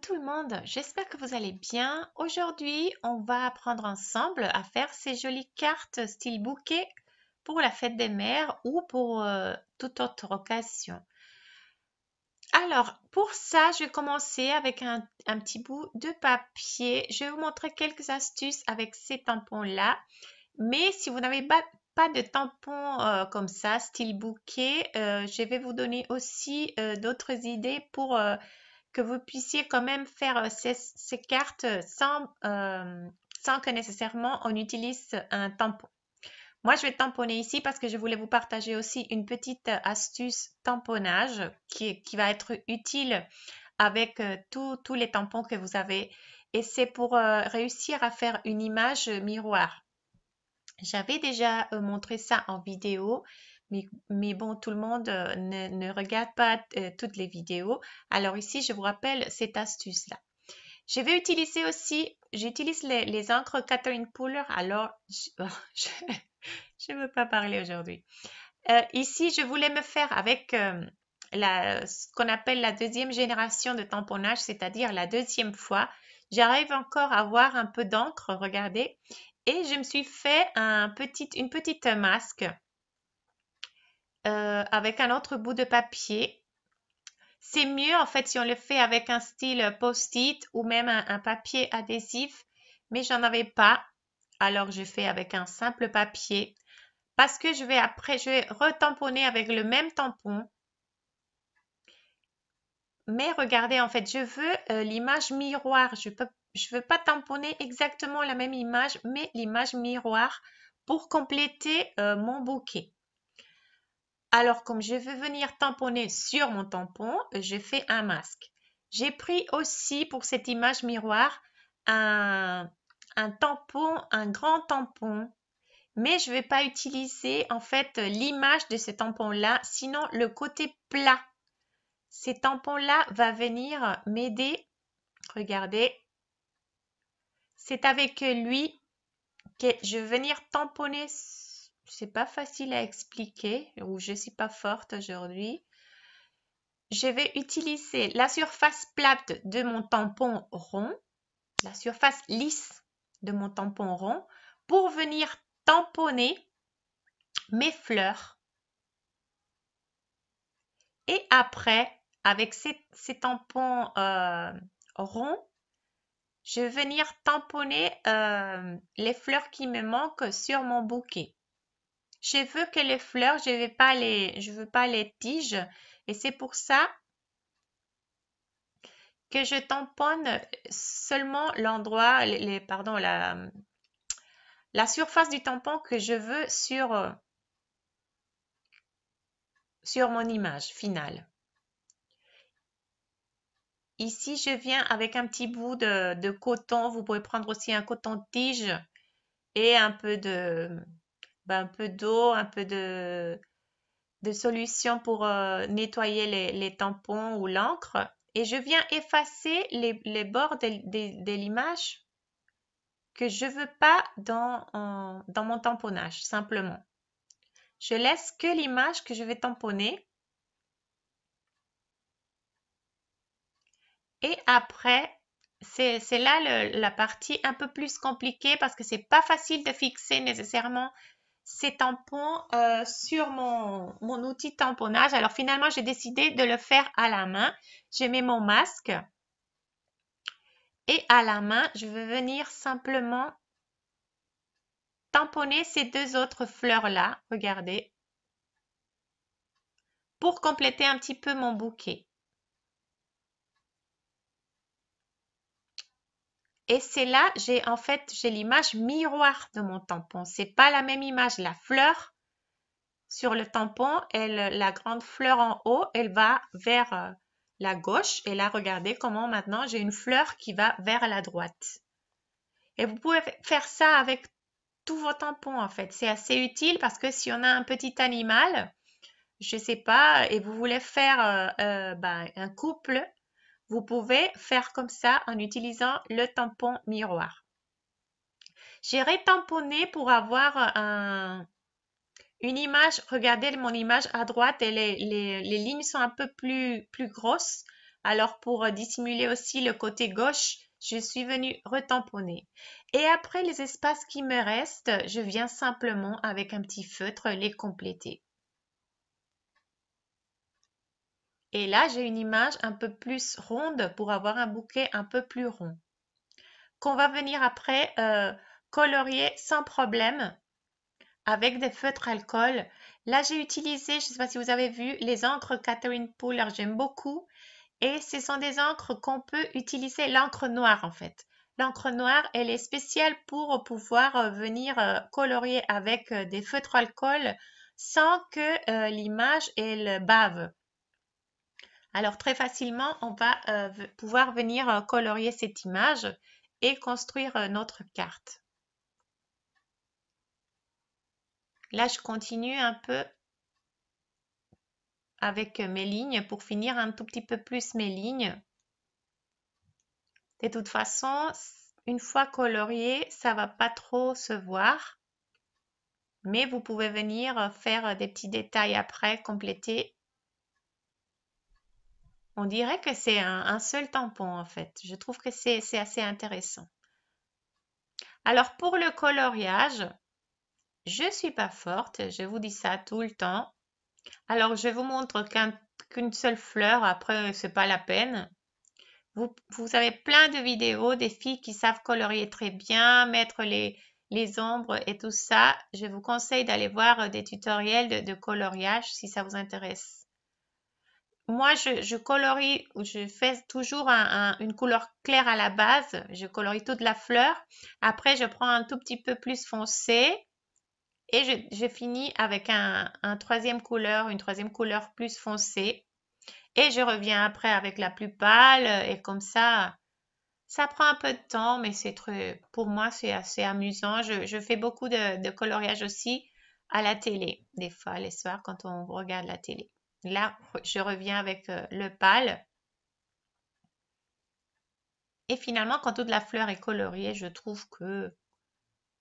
tout le monde, j'espère que vous allez bien. Aujourd'hui, on va apprendre ensemble à faire ces jolies cartes style bouquet pour la fête des mères ou pour euh, toute autre occasion. Alors, pour ça, je vais commencer avec un, petit bout de papier. Je vais vous montrer quelques astuces avec ces tampons-là. Mais si vous n'avez pas, de tampons euh, comme ça, style bouquet, euh, je vais vous donner aussi d'autres idées pour que vous puissiez quand même faire euh, ces, cartes euh, euh, sans, que nécessairement on utilise un tampon. Moi, je vais tamponner ici parce que je voulais vous partager aussi une petite astuce tamponnage qui, va être utile avec tous les tampons que vous avez. Et c'est pour réussir à faire une image miroir. J'avais déjà montré ça en vidéo mais, bon, tout le monde euh, ne, regarde pas euh, toutes les vidéos. Alors ici, je vous rappelle cette astuce-là. Je vais utiliser aussi, j'utilise les, encres Catherine Puller. Alors, je ne veux pas parler aujourd'hui. Euh, ici, je voulais me faire avec ce qu'on appelle la deuxième génération de tamponnage, c'est-à-dire la deuxième fois. J'arrive encore à avoir un peu d'encre, regardez. Et je me suis fait un petit, une petite masque euh, avec un autre bout de papier. C'est mieux en fait si on le fait avec un style post-it ou même un, papier adhésif, mais j'en avais pas. Alors je fais avec un simple papier parce que je vais après, je vais retamponner avec le même tampon. Mais regardez, en fait, je veux euh, l'image miroir. Je ne je veux pas tamponner exactement la même image, mais l'image miroir pour compléter euh, mon bouquet. Alors, comme je veux venir tamponner sur mon tampon, je fais un masque. J'ai pris aussi pour cette image miroir un, tampon, un grand tampon. Mais je ne vais pas utiliser en fait l'image de ce tampon-là, sinon le côté plat. Ce tampon là va venir m'aider. Regardez. C'est avec lui que je vais venir tamponner c'est pas facile à expliquer ou je suis pas forte aujourd'hui. Je vais utiliser la surface plate de mon tampon rond, la surface lisse de mon tampon rond pour venir tamponner mes fleurs. Et après, avec ces, tampons euh, ronds, je vais venir tamponner euh, les fleurs qui me manquent sur mon bouquet. Je veux que les fleurs, je vais pas les, je veux pas les tiges. Et c'est pour ça que je tamponne seulement l'endroit, les, pardon, la, surface du tampon que je veux sur, mon image finale. Ici, je viens avec un petit bout de coton. Vous pouvez prendre aussi un coton-tige et un peu de, bah, un peu d'eau, un peu de, de solution pour euh, nettoyer les, tampons ou l'encre. Et je viens effacer les, bords de, l'image que je veux pas dans, dans mon tamponnage, simplement. Je laisse que l'image que je vais tamponner. Et après, c'est là la partie un peu plus compliquée parce que c'est pas facile de fixer nécessairement ces tampons euh, sur mon, mon outil tamponnage. Alors finalement, j'ai décidé de le faire à la main. Je mets mon masque et à la main, je vais venir simplement tamponner ces deux autres fleurs-là. Regardez. Pour compléter un petit peu mon bouquet. Et c'est là, j'ai en fait, j'ai l'image miroir de mon tampon. C'est pas la même image. La fleur sur le tampon, elle, la grande fleur en haut, elle va vers euh, la gauche. Et là, regardez comment maintenant j'ai une fleur qui va vers la droite. Et vous pouvez faire ça avec tous vos tampons en fait. C'est assez utile parce que si on a un petit animal, je sais pas, et vous voulez faire euh, euh, ben, un couple vous pouvez faire comme ça en utilisant le tampon miroir. J'ai retamponné pour avoir une image. Regardez mon image à droite, et les, lignes sont un peu plus, plus grosses. Alors pour dissimuler aussi le côté gauche, je suis venue retamponner. Et après les espaces qui me restent, je viens simplement avec un petit feutre les compléter. Et là, j'ai une image un peu plus ronde pour avoir un bouquet un peu plus rond. Qu'on va venir après euh, colorier sans problème avec des feutres alcool. Là, j'ai utilisé, je ne sais pas si vous avez vu, les encres Catherine Puller, j'aime beaucoup. Et ce sont des encres qu'on peut utiliser, l'encre noire en fait. L'encre noire, elle est spéciale pour pouvoir euh, venir euh, colorier avec des feutres alcool sans que l'image, elle bave. Alors très facilement, on va euh, pouvoir venir euh, colorier cette image et construire euh, notre carte. Là, je continue un peu avec mes lignes pour finir un tout petit peu plus mes lignes. De toute façon, une fois colorié, ça va pas trop se voir. Mais vous pouvez venir faire des petits détails après, compléter on dirait que c'est un, seul tampon en fait. Je trouve que c'est assez intéressant. Alors pour le coloriage, je ne suis pas forte, je vous dis ça tout le temps. Alors je vous montre qu'une seule fleur, après c'est pas la peine. Vous, avez plein de vidéos des filles qui savent colorier très bien, mettre les, ombres et tout ça. Je vous conseille d'aller voir des tutoriels de coloriage si ça vous intéresse moi, je, colorie, je fais toujours une couleur claire à la base. Je colorie toute la fleur. Après, je prends un tout petit peu plus foncé. Et je, finis avec un, troisième couleur, une troisième couleur plus foncée. Et je reviens après avec la plus pâle. Et comme ça, ça prend un peu de temps, mais c'est pour moi, c'est assez amusant. Je, fais beaucoup de coloriage aussi à la télé, des fois, les soirs, quand on regarde la télé. Là, je reviens avec euh, le pâle. Et finalement, quand toute la fleur est coloriée, je trouve que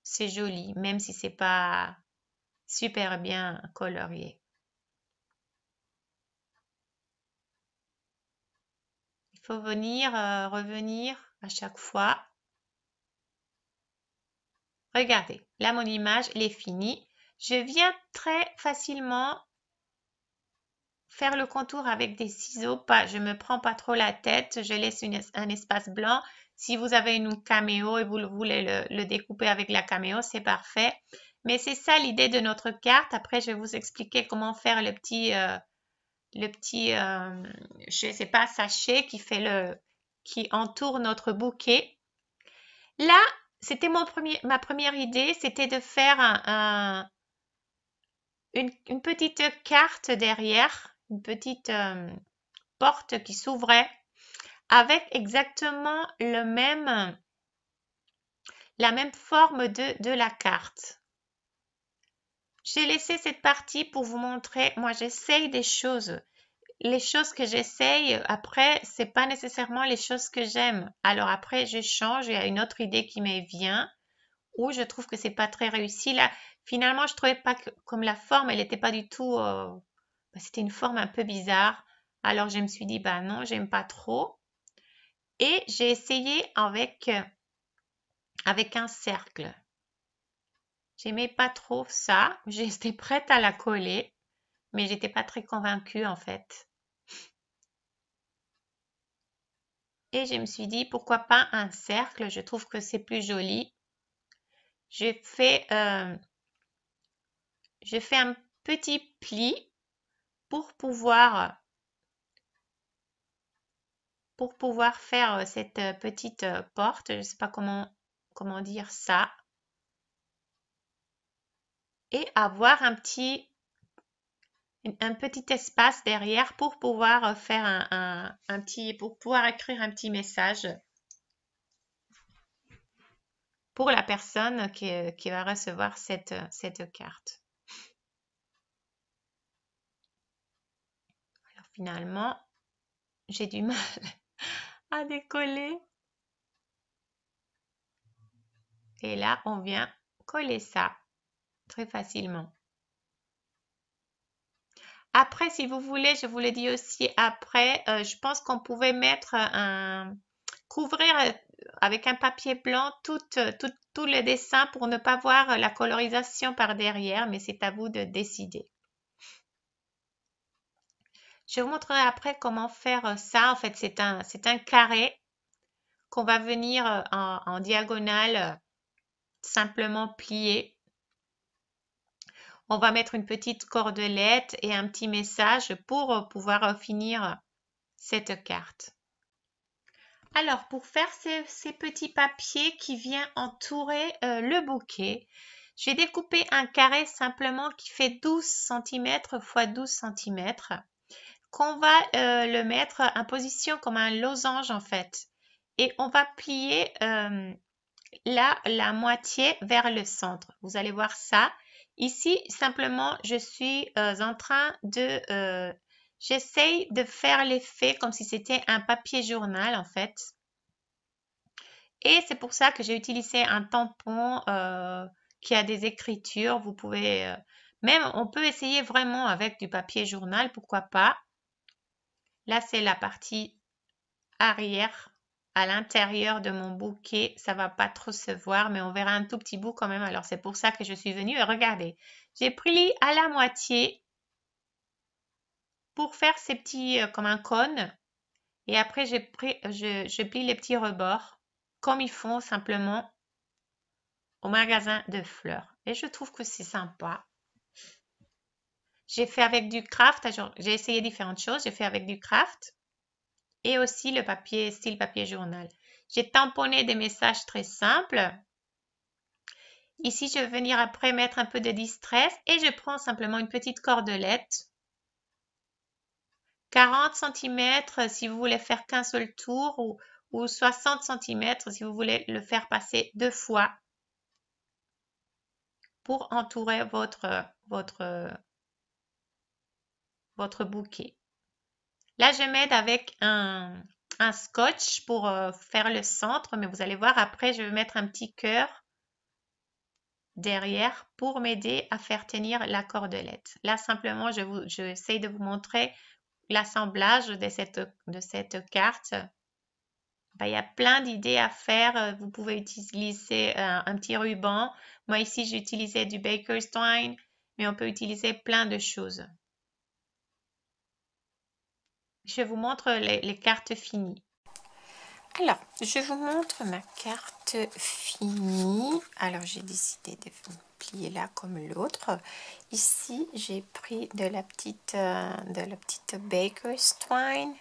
c'est joli, même si c'est pas super bien colorié. Il faut venir, euh, revenir à chaque fois. Regardez, là mon image, elle est finie. Je viens très facilement faire le contour avec des ciseaux, pas, je me prends pas trop la tête, je laisse un espace blanc. Si vous avez une caméo et vous voulez le, découper avec la caméo, c'est parfait. Mais c'est ça l'idée de notre carte. Après, je vais vous expliquer comment faire le petit, euh, le petit, euh, je sais pas, sachet qui fait le, qui entoure notre bouquet. Là, c'était mon premier, ma première idée, c'était de faire un, une, petite carte derrière une petite euh, porte qui s'ouvrait avec exactement le même, la même forme de, la carte. J'ai laissé cette partie pour vous montrer, moi j'essaye des choses. Les choses que j'essaye, après, c'est pas nécessairement les choses que j'aime. Alors après, je change, il y a une autre idée qui me vient ou je trouve que c'est pas très réussi. Là, finalement, je trouvais pas comme la forme, elle n'était pas du tout euh, bah, c'était une forme un peu bizarre. Alors, je me suis dit, bah non, j'aime pas trop. Et j'ai essayé avec, euh, avec un cercle. J'aimais pas trop ça. J'étais prête à la coller, mais j'étais pas très convaincue en fait. Et je me suis dit, pourquoi pas un cercle Je trouve que c'est plus joli. Je fais, euh, je fais un petit pli pour pouvoir pour pouvoir faire euh, cette euh, petite euh, porte, je ne sais pas comment, comment dire ça, et avoir un petit, un petit espace derrière pour pouvoir faire un, petit, pour pouvoir écrire un petit message pour la personne qui, va recevoir cette carte. finalement, j'ai du mal à décoller. Et là, on vient coller ça très facilement. Après, si vous voulez, je vous le dis aussi après, euh, je pense qu'on pouvait mettre un... couvrir euh, avec un papier blanc tout, euh, tout le dessin pour ne pas voir la colorisation par derrière, mais c'est à vous de décider. Je vous montrerai après comment faire euh, ça. En fait, c'est un, carré qu'on va venir euh, en, diagonale euh, simplement plier. On va mettre une petite cordelette et un petit message pour pouvoir finir cette carte. Alors, pour faire ces, petits papiers qui viennent entourer le bouquet, je vais découper un carré simplement qui fait 12 cm x 12 cm qu'on va euh, le mettre en position comme un losange en fait. Et on va plier euh, là la moitié vers le centre. Vous allez voir ça. Ici, simplement, je suis euh, en train de... J'essaye de faire l'effet comme si c'était un papier journal en fait. Et c'est pour ça que j'ai utilisé un tampon qui a des écritures. Vous pouvez... Même, on peut essayer vraiment avec du papier journal, pourquoi pas. Là, c'est la partie arrière à l'intérieur de mon bouquet. Ça va pas trop se voir, mais on verra un tout petit bout quand même. Alors, c'est pour ça que je suis venue. Et regardez, j'ai pris à la moitié pour faire ces petits, euh, comme un cône. Et après, j'ai pris, je plie les petits rebords comme ils font simplement au magasin de fleurs. Et je trouve que c'est sympa. J'ai fait avec du craft, j'ai essayé différentes choses. J'ai fait avec du craft et aussi le papier, style papier journal. J'ai tamponné des messages très simples. Ici, je vais venir après mettre un peu de distress et je prends simplement une petite cordelette. 40 cm si vous voulez faire qu'un seul tour ou, 60 cm si vous voulez le faire passer deux fois pour entourer votre, votre bouquet. Là, je m'aide avec un, scotch pour euh, faire le centre, mais vous allez voir, après, je vais mettre un petit cœur derrière pour m'aider à faire tenir la cordelette. Là, simplement, je vous, j'essaie de vous montrer l'assemblage de cette, de cette carte. Ben, il y a plein d'idées à faire. Euh, vous pouvez utiliser un, euh, un petit ruban. Moi, ici, j'utilisais du Baker's twine, mais on peut utiliser plein de choses. Je vous montre les, cartes finies. Alors, je vous montre ma carte finie. Alors, j'ai décidé de plier là comme l'autre. Ici, j'ai pris de la petite, euh, de la petite Baker's Twine.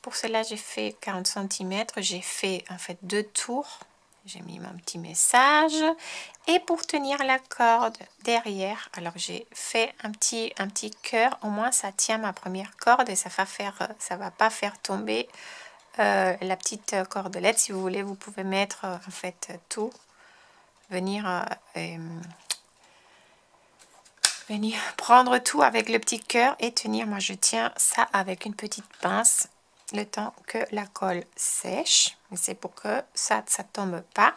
Pour cela, j'ai fait 40 cm. J'ai fait en fait deux tours j'ai mis mon petit message et pour tenir la corde derrière alors j'ai fait un petit un petit cœur au moins ça tient ma première corde et ça va faire ça va pas faire tomber euh, la petite cordelette si vous voulez vous pouvez mettre en fait tout venir euh, venir prendre tout avec le petit cœur et tenir moi je tiens ça avec une petite pince le temps que la colle sèche. C'est pour que ça ne tombe pas.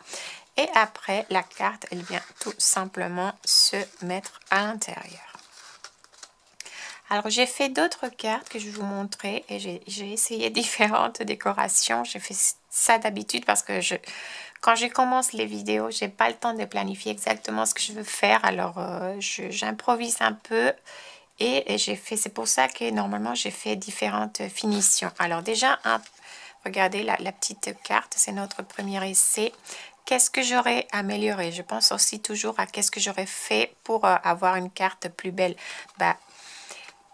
Et après, la carte, elle vient tout simplement se mettre à l'intérieur. Alors, j'ai fait d'autres cartes que je vous montrais et j'ai essayé différentes décorations. J'ai fait ça d'habitude parce que je, quand je commence les vidéos, n'ai pas le temps de planifier exactement ce que je veux faire. Alors, euh, j'improvise un peu et j'ai fait, c'est pour ça que normalement j'ai fait différentes finitions. Alors déjà, regardez la, petite carte, c'est notre premier essai. Qu'est-ce que j'aurais amélioré Je pense aussi toujours à qu'est-ce que j'aurais fait pour euh, avoir une carte plus belle. Bah,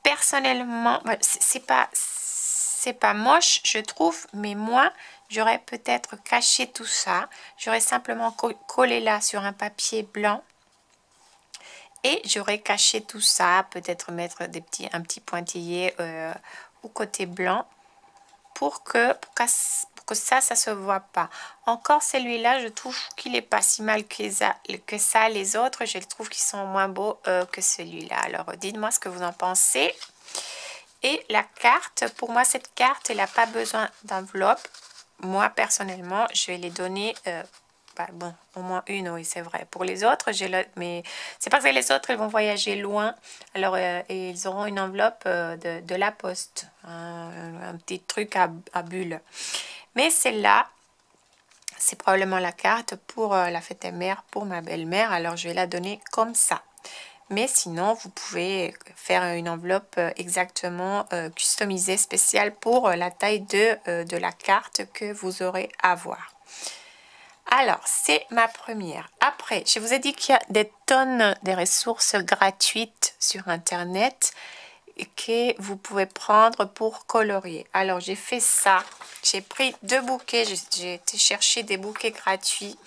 personnellement, c'est pas c'est pas moche, je trouve, mais moi, j'aurais peut-être caché tout ça. J'aurais simplement collé là sur un papier blanc et j'aurais caché tout ça, peut-être mettre des petits, un petit pointillé euh, au côté blanc pour que, pour que, ça, ça se voit pas. Encore celui-là, je trouve qu'il est pas si mal que ça, Les autres, je trouve qu'ils sont moins beaux euh, que celui-là. Alors, dites-moi ce que vous en pensez. Et la carte, pour moi, cette carte, elle n'a pas besoin d'enveloppe. Moi, personnellement, je vais les donner euh, bon, au moins une, oui, c'est vrai. Pour les autres, j'ai le, mais c'est parce que les autres, ils vont voyager loin, alors euh, et ils auront une enveloppe euh, de, la poste, un petit truc à, bulle. Mais celle-là, c'est probablement la carte pour euh, la fête des mères, pour ma belle-mère, alors je vais la donner comme ça. Mais sinon, vous pouvez faire une enveloppe exactement customisée, spéciale pour la taille de, de la carte que vous aurez à voir. Alors, c'est ma première. Après, je vous ai dit qu'il y a des tonnes de ressources gratuites sur Internet que vous pouvez prendre pour colorier. Alors, j'ai fait ça. J'ai pris deux bouquets. J'ai été chercher des bouquets gratuits.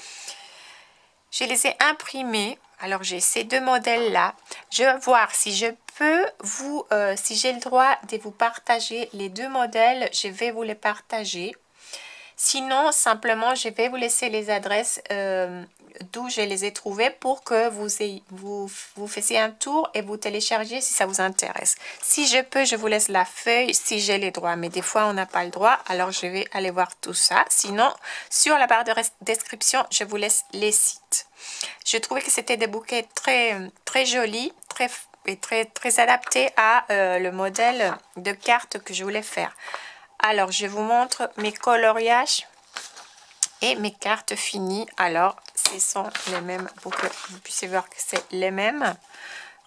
Je les ai imprimés. Alors, j'ai ces deux modèles-là. Je vais voir si je peux vous... Euh, si j'ai le droit de vous partager les deux modèles, je vais vous les partager. Sinon, simplement, je vais vous laisser les adresses euh, d'où je les ai trouvées pour que vous, vous, fassiez un tour et vous téléchargez si ça vous intéresse. Si je peux, je vous laisse la feuille si j'ai les droits. Mais des fois, on n'a pas le droit, alors je vais aller voir tout ça. Sinon, sur la barre de description, je vous laisse les sites. Je trouvais que c'était des bouquets très, très jolis, très, et très, très adaptés à euh, le modèle de carte que je voulais faire alors je vous montre mes coloriages et mes cartes finies alors ce sont les mêmes pour que vous puissiez voir que c'est les mêmes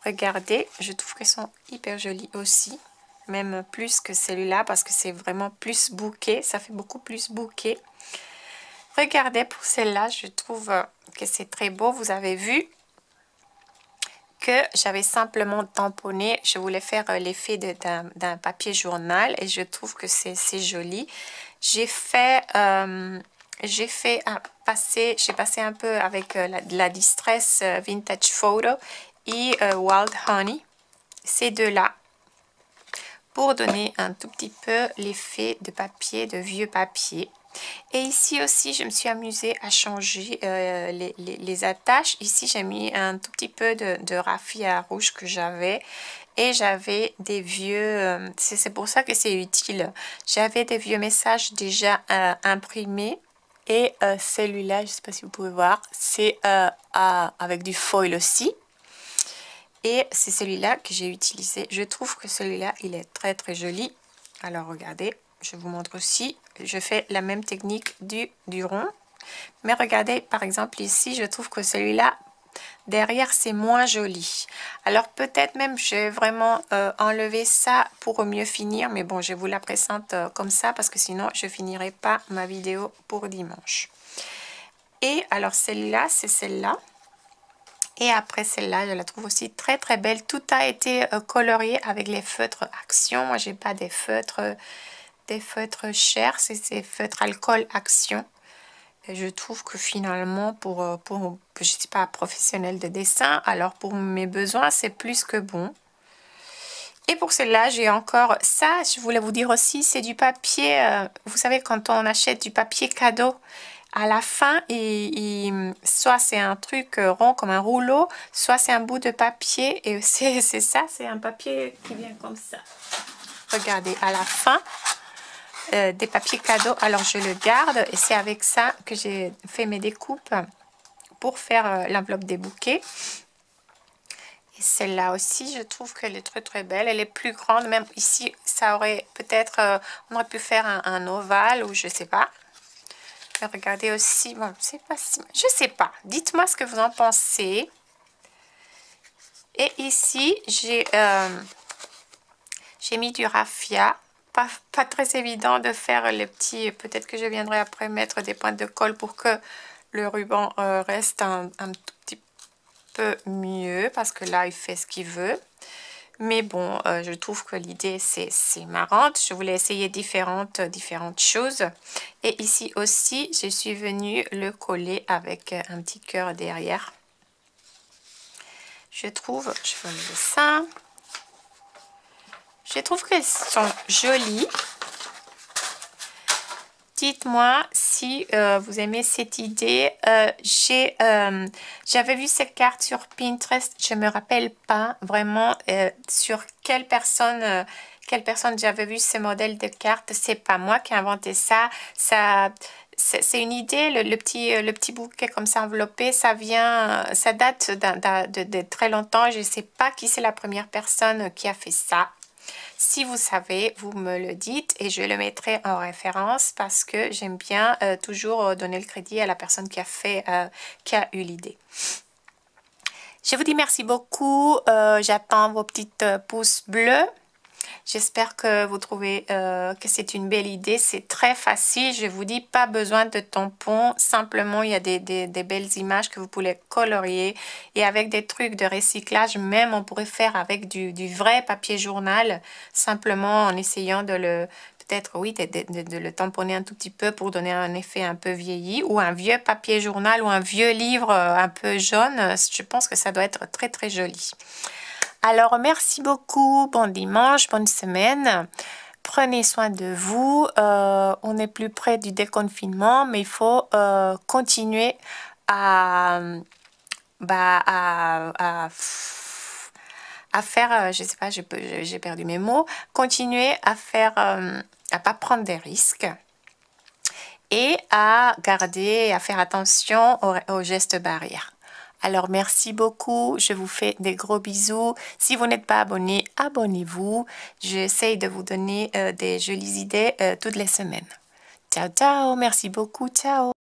regardez je trouve qu'elles sont hyper jolies aussi même plus que celui-là parce que c'est vraiment plus bouquet ça fait beaucoup plus bouquet regardez pour celle-là je trouve que c'est très beau vous avez vu que j'avais simplement tamponné. Je voulais faire euh, l'effet d'un papier journal et je trouve que c'est joli. J'ai fait, euh, j'ai fait un, passer, j'ai passé un peu avec euh, la, Distress Vintage Photo et Wild Honey, ces deux-là, pour donner un tout petit peu l'effet de papier, de vieux papier. Et ici aussi, je me suis amusée à changer euh, les, les, attaches. Ici, j'ai mis un tout petit peu de, de raffia rouge que j'avais. Et j'avais des vieux, euh, c'est pour ça que c'est utile, j'avais des vieux messages déjà euh, imprimés. Et celui-là, je ne sais pas si vous pouvez voir, c'est avec du foil aussi. Et c'est celui-là que j'ai utilisé. Je trouve que celui-là, il est très très joli. Alors regardez, je vous montre aussi je fais la même technique du, du rond. Mais regardez, par exemple, ici, je trouve que celui-là, derrière, c'est moins joli. Alors, peut-être même, j'ai vraiment euh, enlever enlevé ça pour mieux finir. Mais bon, je vous la présente euh, comme ça parce que sinon, je finirai pas ma vidéo pour dimanche. Et alors, celle-là, c'est celle-là. Et après celle-là, je la trouve aussi très très belle. Tout a été euh, colorié avec les feutres Action. Moi, j'ai pas des feutres feutres chers, c'est ces feutres alcool action. je trouve que finalement, pour, euh, pour je ne pas professionnel de dessin, alors pour mes besoins, c'est plus que bon. Et pour cela, j'ai encore ça, je voulais vous dire aussi, c'est du papier, euh, vous savez, quand on achète du papier cadeau, à la fin, et soit c'est un truc euh, rond comme un rouleau, soit c'est un bout de papier, et c'est ça, c'est un papier qui vient comme ça. Regardez, à la fin, euh, des papiers cadeaux. Alors, je le garde et c'est avec ça que j'ai fait mes découpes pour faire euh, l'enveloppe des bouquets. Et celle-là aussi, je trouve qu'elle est très très belle. Elle est plus grande, même ici, ça aurait peut-être, euh, on aurait pu faire un, ovale ou je sais pas. vais regardez aussi, bon, c'est pas je sais pas. Dites-moi ce que vous en pensez. Et ici, j'ai j'ai mis du raffia pas, très évident de faire les petits. Peut-être que je viendrai après mettre des pointes de colle pour que le ruban euh, reste un, tout petit peu mieux parce que là, il fait ce qu'il veut. Mais bon, euh, je trouve que l'idée, c'est marrante. Je voulais essayer différentes, euh, différentes choses. Et ici aussi, je suis venue le coller avec un petit cœur derrière. Je trouve, je vais enlever ça. Je trouve qu'elles sont jolies. Dites-moi si euh, vous aimez cette idée. Euh, euh, j'avais vu cette carte sur Pinterest. Je ne me rappelle pas vraiment sur quelle personne quelle personne j'avais vu ce modèle de carte. C'est pas moi qui ai inventé ça. ça c'est une idée, le, petit, le petit bouquet comme ça enveloppé, ça vient, ça date de très longtemps. Je ne sais pas qui c'est la première personne qui a fait ça. Si vous savez, vous me le dites et je le mettrai en référence parce que j'aime bien euh, toujours euh, donner le crédit à la personne qui a, fait, euh, qui a eu l'idée. Je vous dis merci beaucoup. J'attends vos petites pouces bleus. J'espère que vous trouvez euh, que c'est une belle idée. C'est très facile. Je vous dis, pas besoin de tampons. Simplement, il y a des, des, belles images que vous pouvez colorier. Et avec des trucs de recyclage, même on pourrait faire avec du, vrai papier journal. Simplement en essayant de le peut-être, oui, de, le tamponner un tout petit peu pour donner un effet un peu vieilli, ou un vieux papier journal ou un vieux livre euh, un peu jaune, je pense que ça doit être très très joli. Alors, merci beaucoup. Bon dimanche, bonne semaine. Prenez soin de vous. Euh, on est plus près du déconfinement, mais il faut euh, continuer à, bah, faire, euh, je ne sais pas, j'ai perdu mes mots, continuer à faire, à pas prendre des risques et à garder, à faire attention aux gestes barrières. Alors merci beaucoup, je vous fais des gros bisous. Si vous n'êtes pas abonné, abonnez-vous. J'essaye de vous donner euh, des jolies idées euh, toutes les semaines. Ciao, ciao, merci beaucoup, ciao.